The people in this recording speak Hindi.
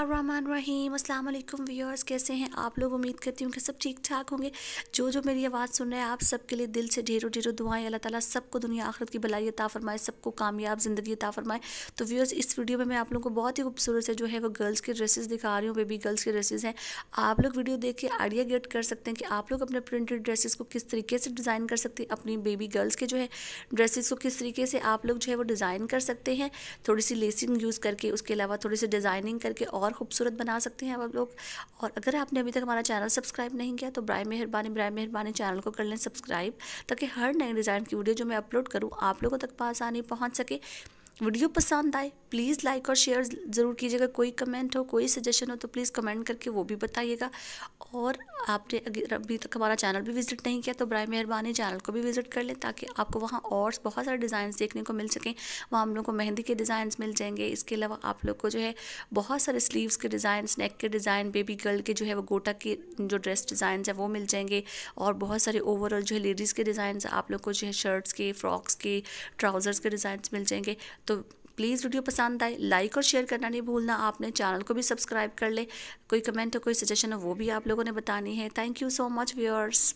अस्सलाम वालेकुम व्यूअर्स कैसे हैं आप लोग उम्मीद करती हूँ कि सब ठीक ठाक होंगे जो जो मेरी आवाज़ सुन रहे हैं आप सबके लिए दिल से ढेरों ढेरों दुआएं अल्लाह ताला सबको दुनिया आखिरत की भलाई अता फरमाए सबको कामयाब ज़िंदगी अता फरमाए तो व्यूअर्स इस वीडियो में मैं आप लोगों को बहुत ही खूबसूरत से जो है वो गर्ल्स के ड्रेसेस दिखा रही हूँ बेबी गर्ल्स के ड्रेसेस हैं आप लोग वीडियो देख के आइडिया गेट कर सकते हैं कि आप लोग अपने प्रिंटेड ड्रेसेस को किस तरीके से डिज़ाइन कर सकते हैं अपनी बेबी गर्ल्स के जो है ड्रेसेस को किस तरीके से आप लोग जो है वो डिज़ाइन कर सकते हैं थोड़ी सी लेसिंग यूज़ करके उसके अलावा थोड़ी सी डिज़ाइनिंग करके और और ख़ूबसूरत बना सकते हैं आप लोग और अगर आपने अभी तक हमारा चैनल सब्सक्राइब नहीं किया तो ब्राय मेहरबानी ब्राय मेहरबानी चैनल को कर लें सब्सक्राइब ताकि हर नए डिज़ाइन की वीडियो जो मैं अपलोड करूँ आप लोगों तक पास आने पहुँच सके वीडियो पसंद आए प्लीज़ लाइक और शेयर ज़रूर कीजिएगा कोई कमेंट हो कोई सजेशन हो तो प्लीज़ कमेंट करके वो भी बताइएगा और आपने अभी तक हमारा चैनल भी विज़िट नहीं किया तो बर मेहरबानी चैनल को भी विज़िट कर लें ताकि आपको वहाँ और बहुत सारे डिज़ाइन देखने को मिल सकें वहाँ हम लोग को मेहंदी के डिज़ाइन मिल जाएंगे इसके अलावा आप लोग को जो है बहुत सारे स्लीव्स के डिज़ाइन नेक के डिज़ाइन बेबी गर्ल के जो है वो गोटा के जो ड्रेस डिज़ाइन है वो मिल जाएंगे और बहुत सारे ओवरऑल जो है लेडीज़ के डिज़ाइन आप लोग को जो है शर्ट्स के फ्रॉक्स के ट्राउज़र्स के डिज़ाइन मिल जाएंगे तो प्लीज़ वीडियो पसंद आए लाइक और शेयर करना नहीं भूलना आपने चैनल को भी सब्सक्राइब कर ले कोई कमेंट हो कोई सजेशन हो वो भी आप लोगों ने बतानी है thank you so much viewers